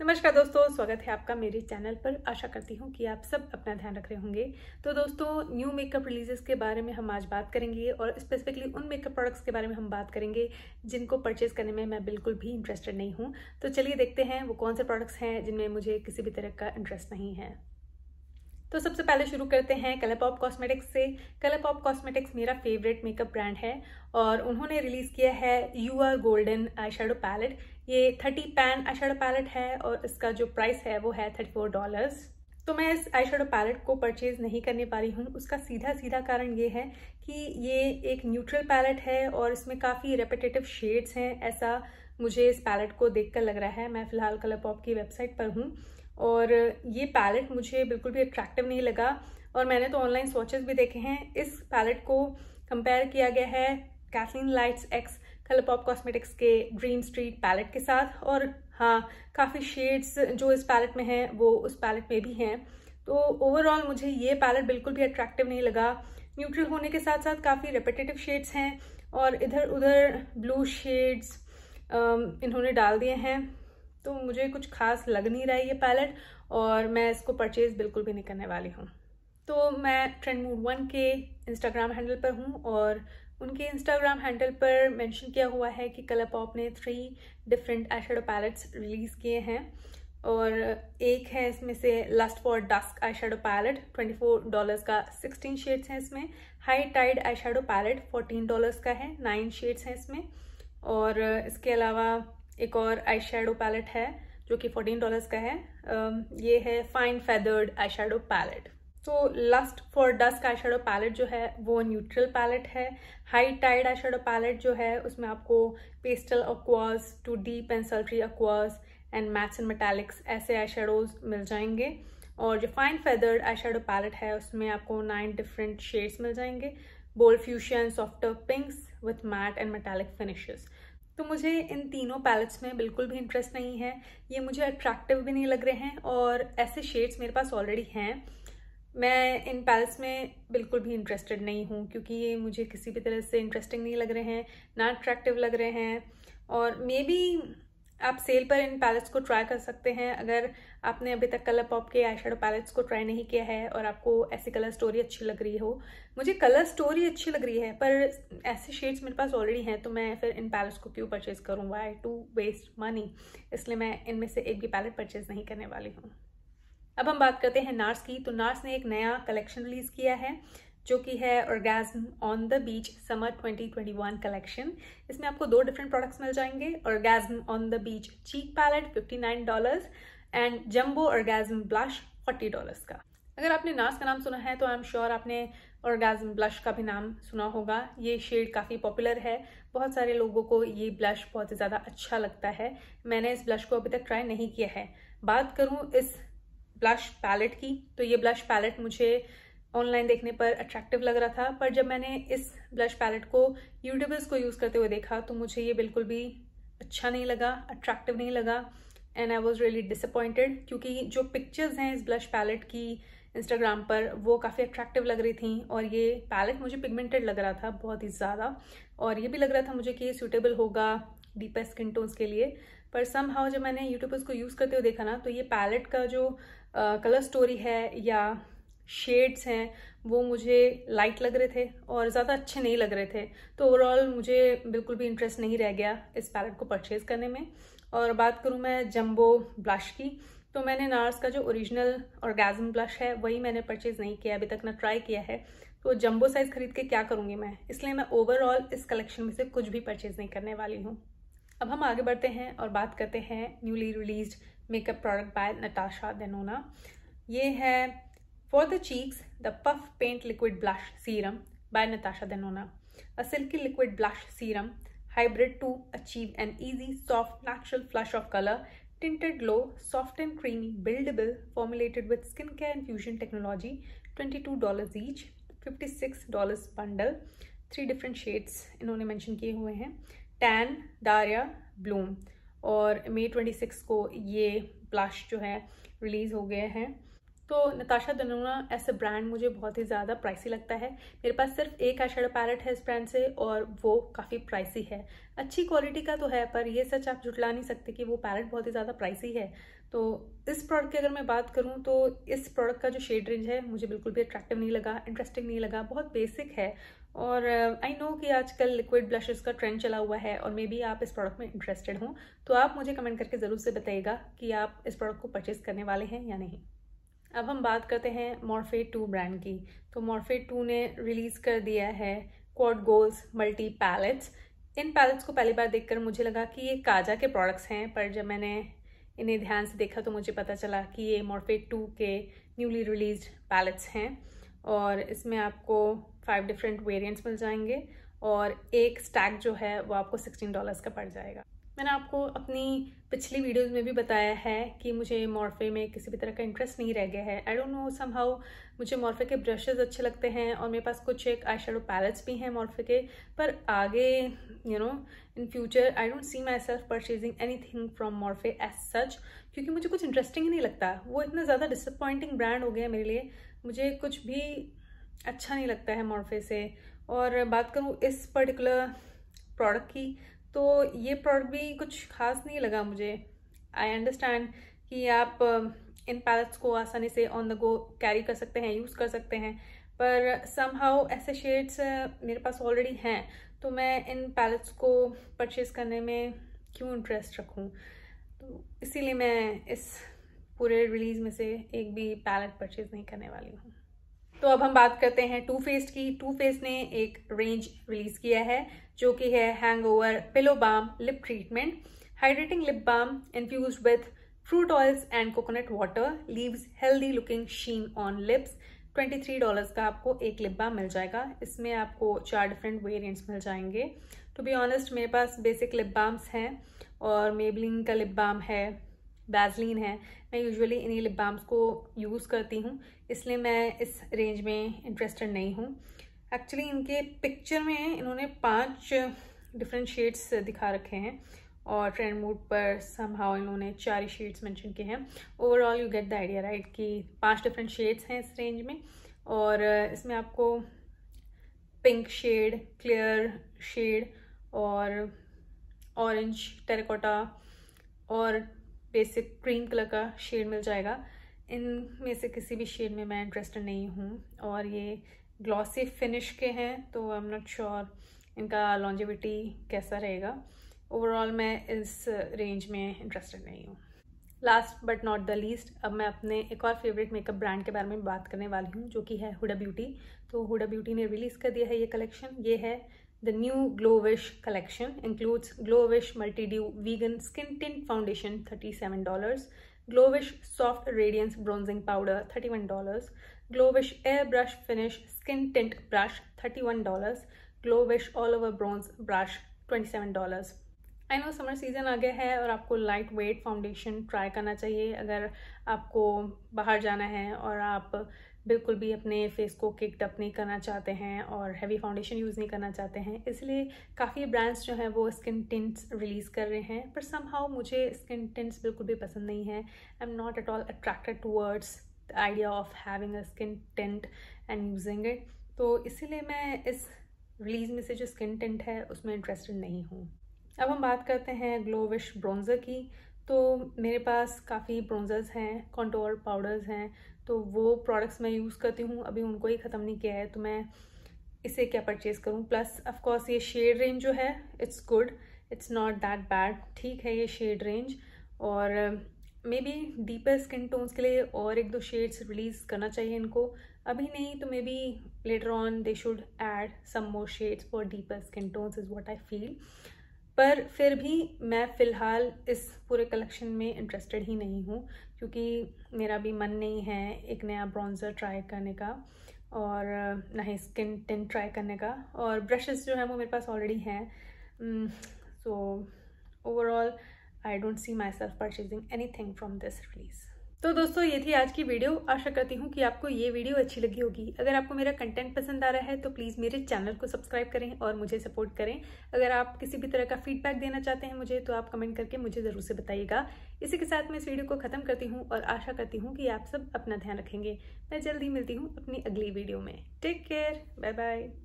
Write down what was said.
नमस्कार दोस्तों स्वागत है आपका मेरे चैनल पर आशा करती हूँ कि आप सब अपना ध्यान रख रहे होंगे तो दोस्तों न्यू मेकअप रिलीजेस के बारे में हम आज बात करेंगे और स्पेसिफिकली उन मेकअप प्रोडक्ट्स के बारे में हम बात करेंगे जिनको परचेज करने में मैं बिल्कुल भी इंटरेस्टेड नहीं हूँ तो चलिए देखते हैं वो कौन से प्रोडक्ट्स हैं जिनमें मुझे किसी भी तरह का इंटरेस्ट नहीं है तो सबसे पहले शुरू करते हैं कलर पॉप कॉस्मेटिक्स से कलर पॉप कॉस्मेटिक्स मेरा फेवरेट मेकअप ब्रांड है और उन्होंने रिलीज़ किया है you are golden eye palette ये थर्टी पैन आईशेडो पैलेट है और इसका जो प्राइस है वो है थर्टी फोर डॉलर्स तो मैं इस आई पैलेट को परचेज़ नहीं करने पा रही हूँ उसका सीधा सीधा कारण ये है कि ये एक न्यूट्रल पैलेट है और इसमें काफ़ी रेपिटेटिव शेड्स हैं ऐसा मुझे इस पैलेट को देखकर लग रहा है मैं फ़िलहाल कलर पॉप की वेबसाइट पर हूँ और ये पैलेट मुझे बिल्कुल भी अट्रैक्टिव नहीं लगा और मैंने तो ऑनलाइन स्वॉचेस भी देखे हैं इस पैलेट को कंपेयर किया गया है Kathleen Lights x ColourPop cosmetics के ड्रीम स्ट्रीट पैलेट के साथ और हाँ काफ़ी शेड्स जो इस पैलेट में हैं वो उस पैलेट में भी हैं तो ओवरऑल मुझे ये पैलेट बिल्कुल भी अट्रैक्टिव नहीं लगा न्यूट्रल होने के साथ साथ काफ़ी रेपिटेटिव शेड्स हैं और इधर उधर ब्लू शेड्स इन्होंने डाल दिए हैं तो मुझे कुछ खास लग नहीं रहा है ये पैलेट और मैं इसको परचेज़ बिल्कुल भी नहीं करने वाली हूँ तो मैं ट्रेंड मूड वन के इंस्टाग्राम हैंडल पर हूँ और उनके इंस्टाग्राम हैंडल पर मेंशन किया हुआ है कि कलर पॉप ने three different eye palettes release किए हैं और एक है इसमें से lust for dusk eye shadow palette twenty four dollars का सिक्सटीन शेड्स हैं इसमें high tide eye shadow palette fourteen dollars का है नाइन शेड्स हैं इसमें और इसके अलावा एक और आई शेडो पैलेट है जो कि फोर्टीन डॉलर्स का है ये है fine feathered eye shadow palette so lust for dusk eye shadow palette जो है वो न्यूट्रल पैलेट है high tide eye shadow palette जो है उसमें आपको pastel aquas to deep and sultry aquas and mattes and metallics ऐसे आई शेडोज मिल जाएंगे और जो fine feathered eye shadow palette है उसमें आपको नाइन डिफरेंट शेड्स मिल जाएंगे bold fuchsia softer pinks with matte and metallic finishes तो मुझे इन तीनों पैलेट्स में बिल्कुल भी इंटरेस्ट नहीं है ये मुझे अट्रैक्टिव भी नहीं लग रहे हैं और ऐसे शेड्स मेरे पास ऑलरेडी हैं मैं इन पैलेट्स में बिल्कुल भी इंटरेस्टेड नहीं हूँ क्योंकि ये मुझे किसी भी तरह से इंटरेस्टिंग नहीं लग रहे हैं ना अट्रैक्टिव लग रहे हैं और मे बी आप सेल पर इन पैलेट्स को ट्राई कर सकते हैं अगर आपने अभी तक कलर पॉप के आई शेडो पैलेट्स को ट्राई नहीं किया है और आपको ऐसी कलर स्टोरी अच्छी लग रही हो मुझे कलर स्टोरी अच्छी लग रही है पर ऐसे शेड्स मेरे पास ऑलरेडी हैं तो मैं फिर इन पैलेट्स को क्यों परचेज़ करूँ वाई टू वेस्ट मनी इसलिए मैं इनमें से एक भी पैलेट परचेज़ नहीं करने वाली हूँ अब हम बात करते हैं नार्स की तो नार्स ने एक नया कलेक्शन रिलीज़ किया है जो कि है orgasm on the beach summer 2021 collection इसमें आपको दो डिफरेंट प्रोडक्ट्स मिल जाएंगे orgasm on the beach cheek palette 59 dollars and jumbo orgasm blush 40 dollars का अगर आपने नार्स का नाम सुना है तो आई एम श्योर आपने ऑर्गेजम ब्लश का भी नाम सुना होगा ये शेड काफ़ी पॉपुलर है बहुत सारे लोगों को ये ब्लश बहुत ही ज़्यादा अच्छा लगता है मैंने इस ब्लश को अभी तक ट्राई नहीं किया है बात करूँ इस ब्लश पैलेट की तो ये ब्लश पैलेट मुझे ऑनलाइन देखने पर अट्रैक्टिव लग रहा था पर जब मैंने इस ब्लश पैलेट को यूट्यूबर्स को यूज़ करते हुए देखा तो मुझे ये बिल्कुल भी अच्छा नहीं लगा अट्रैक्टिव नहीं लगा and I was really disappointed क्योंकि जो पिक्चर्स हैं इस ब्लश पैलेट की इंस्टाग्राम पर वो काफ़ी अट्रैक्टिव लग रही थी और ये पैलेट मुझे पिगमेंटेड लग रहा था बहुत ही ज़्यादा और ये भी लग रहा था मुझे कि ये सूटेबल होगा डीपर स्किन टोन्स के लिए पर सम हाउ जब मैंने यूट्यूब पर यूज़ करते हुए देखा ना तो ये पैलेट का जो कलर uh, स्टोरी है या शेड्स हैं वो मुझे लाइट लग रहे थे और ज़्यादा अच्छे नहीं लग रहे थे तो ओवरऑल मुझे बिल्कुल भी इंटरेस्ट नहीं रह गया इस पैलेट को परचेज़ करने में और बात करूँ मैं जम्बो ब्लश की तो मैंने नार्स का जो ओरिजिनल ऑर्गेजम ब्लश है वही मैंने परचेज़ नहीं किया अभी तक ना ट्राई किया है तो जम्बो साइज़ खरीद के क्या करूँगी मैं इसलिए मैं ओवरऑल इस कलेक्शन में से कुछ भी परचेज़ नहीं करने वाली हूँ अब हम आगे बढ़ते हैं और बात करते हैं newly release makeup product by Natasha Denona ये है for the cheeks the puff paint liquid blush serum by Natasha Denona a silky liquid blush serum hybrid to achieve an easy soft natural flush of colour tinted glow soft and creamy buildable formulated with skin care infusion technology twenty two dollar each fifty six dollars bundle three different shades इन्होंने mention किए हुए हैं tan दारिया Bloom और twenty 26 को ये blush जो है release हो गया है तो नताशा दनोना ऐसे ब्रांड मुझे बहुत ही ज़्यादा प्राइसी लगता है मेरे पास सिर्फ एक आई शेडो पैलेट है इस ब्रांड से और वो काफ़ी प्राइसी है अच्छी क्वालिटी का तो है पर ये सच आप जुटला नहीं सकते कि वो पैलेट बहुत ही ज़्यादा प्राइसी है तो इस प्रोडक्ट की अगर मैं बात करूँ तो इस प्रोडक्ट का जो शेड रेंज है मुझे बिल्कुल भी अट्रैक्टिव नहीं लगा इंटरेस्टिंग नहीं लगा बहुत बेसिक है और आई uh, नो कि आजकल लिक्विड ब्लशेस का ट्रेंड चला हुआ है और मे बी आप इस प्रोडक्ट में इंटरेस्टेड हों तो आप मुझे कमेंट करके ज़रूर से बताइएगा कि आप इस प्रोडक्ट को परचेज़ करने वाले हैं या नहीं अब हम बात करते हैं मॉर्फे टू ब्रांड की तो मॉर्फे टू ने रिलीज़ कर दिया है क्वाड गोल्स मल्टी पैलेट्स इन पैलेट्स को पहली बार देखकर मुझे लगा कि ये काजा के प्रोडक्ट्स हैं पर जब मैंने इन्हें ध्यान से देखा तो मुझे पता चला कि ये मॉर्फे टू के न्यूली रिलीज पैलेट्स हैं और इसमें आपको फाइव डिफरेंट वेरियंट्स मिल जाएंगे और एक स्टैक जो है वो आपको सिक्सटीन डॉलर्स का पड़ जाएगा मैंने आपको अपनी पिछली वीडियोस में भी बताया है कि मुझे मॉर्फे में किसी भी तरह का इंटरेस्ट नहीं रह गया है I don't know some मुझे मॉर्फे के ब्रशेज अच्छे लगते हैं और मेरे पास कुछ एक आई शेडो पैलेट्स भी हैं मॉर्फे के पर आगे you know in future I don't see myself purchasing anything from Morphe as such क्योंकि मुझे कुछ इंटरेस्टिंग ही नहीं लगता वो इतना ज़्यादा डिसअपॉइंटिंग ब्रांड हो गया मेरे लिए मुझे कुछ भी अच्छा नहीं लगता है मॉर्फे से और बात करूँ इस पर्टिकुलर प्रोडक्ट की तो ये प्रोडक्ट भी कुछ खास नहीं लगा मुझे आई अंडरस्टैंड कि आप um, इन पैलेट्स को आसानी से ऑन द गो कैरी कर सकते हैं यूज़ कर सकते हैं पर सम हाउ ऐसे शेड्स uh, मेरे पास ऑलरेडी हैं तो मैं इन पैलेट्स को परचेज़ करने में क्यों इंटरेस्ट रखूँ तो इसीलिए मैं इस पूरे रिलीज़ में से एक भी पैलेट परचेज़ नहीं करने वाली हूँ तो अब हम बात करते हैं टू फेस्ट की टू फेस्ट ने एक रेंज रिलीज किया है जो कि है hangover pillow balm lip treatment hydrating lip balm infuse with fruit oils and coconut water leaves healthy looking sheen on lips twenty three dollars का आपको एक लिप बाम मिल जाएगा इसमें आपको चार डिफरेंट वेरियंट्स मिल जाएंगे टू बी ऑनेस्ट मेरे पास basic lip balms हैं और मेबलिन का लिप बाम है बैजलिन है मैं यूजुअली इन्हीं लिप बाम्स को यूज़ करती हूँ इसलिए मैं इस रेंज में इंटरेस्टेड नहीं हूँ एक्चुअली इनके पिक्चर में इन्होंने पांच डिफरेंट शेड्स दिखा रखे हैं और ट्रेंड मूड पर समहाउ इन्होंने चार ही शेड्स मैंशन किए हैं overall you get the idea right कि पाँच डिफरेंट शेड्स हैं इस रेंज में और इसमें आपको पिंक शेड क्लियर शेड और ऑरेंज टेरकोटा और बेसिक क्रीम कलर का शेड मिल जाएगा इन में से किसी भी शेड में मैं इंटरेस्टेड नहीं हूँ और ये ग्लॉसी फिनिश के हैं तो आई एम नॉट श्योर इनका लॉन्जिविटी कैसा रहेगा ओवरऑल मैं इस रेंज में इंटरेस्टेड नहीं हूँ last but not the least अब मैं अपने एक और फेवरेट मेकअप ब्रांड के बारे में बात करने वाली हूँ जो कि है हुडा ब्यूटी तो हुडा ब्यूटी ने रिलीज़ कर दिया है ये कलेक्शन ये है The new Glowish collection includes Glowish Multi-Dew Vegan Skin Tint Foundation $37, Glowish Soft Radiance Bronzing Powder $31, Glowish Airbrush Finish Skin Tint Brush $31, Glowish All Over Bronze Brush $27. I know summer season आ गया है और आपको light weight foundation try करना चाहिए अगर आपको बाहर जाना है और आप बिल्कुल भी अपने फेस को टप नहीं करना चाहते हैं और हैवी फाउंडेशन यूज़ नहीं करना चाहते हैं इसलिए काफ़ी ब्रांड्स जो हैं वो स्किन टिंट्स रिलीज़ कर रहे हैं पर समहाउ मुझे स्किन टिंट्स बिल्कुल भी पसंद नहीं है I am not at all attracted towards the idea of having a skin tint and using it तो इसीलिए मैं इस रिलीज़ में से जो स्किन टिंट है उसमें इंटरेस्टेड नहीं हूँ अब हम बात करते हैं ग्लोविश ब्रोंज़र की तो मेरे पास काफ़ी ब्रोंज़र्स हैं कॉन्टोर पाउडर्स हैं तो वो प्रोडक्ट्स मैं यूज़ करती हूँ अभी उनको ही ख़त्म नहीं किया है तो मैं इसे क्या परचेज़ करूँ प्लस ऑफकोर्स ये शेड रेंज जो है it's good it's not that bad ठीक है ये शेड रेंज और maybe deeper skin tones के लिए और एक दो शेड्स रिलीज़ करना चाहिए इनको अभी नहीं तो maybe later on they should add some more shades for deeper skin tones is what I feel पर फिर भी मैं फ़िलहाल इस पूरे कलेक्शन में इंटरेस्टेड ही नहीं हूँ क्योंकि मेरा भी मन नहीं है एक नया ब्रॉन्ज़र ट्राई करने का और ही स्किन टिन ट्राई करने का और ब्रशेस जो है वो मेरे पास ऑलरेडी हैं so overall I don't see myself purchasing anything from this release तो दोस्तों ये थी आज की वीडियो आशा करती हूँ कि आपको ये वीडियो अच्छी लगी होगी अगर आपको मेरा कंटेंट पसंद आ रहा है तो प्लीज़ मेरे चैनल को सब्सक्राइब करें और मुझे सपोर्ट करें अगर आप किसी भी तरह का फीडबैक देना चाहते हैं मुझे तो आप कमेंट करके मुझे ज़रूर से बताइएगा इसी के साथ मैं इस वीडियो को ख़त्म करती हूँ और आशा करती हूँ कि आप सब अपना ध्यान रखेंगे मैं जल्द मिलती हूँ अपनी अगली वीडियो में टेक केयर बाय बाय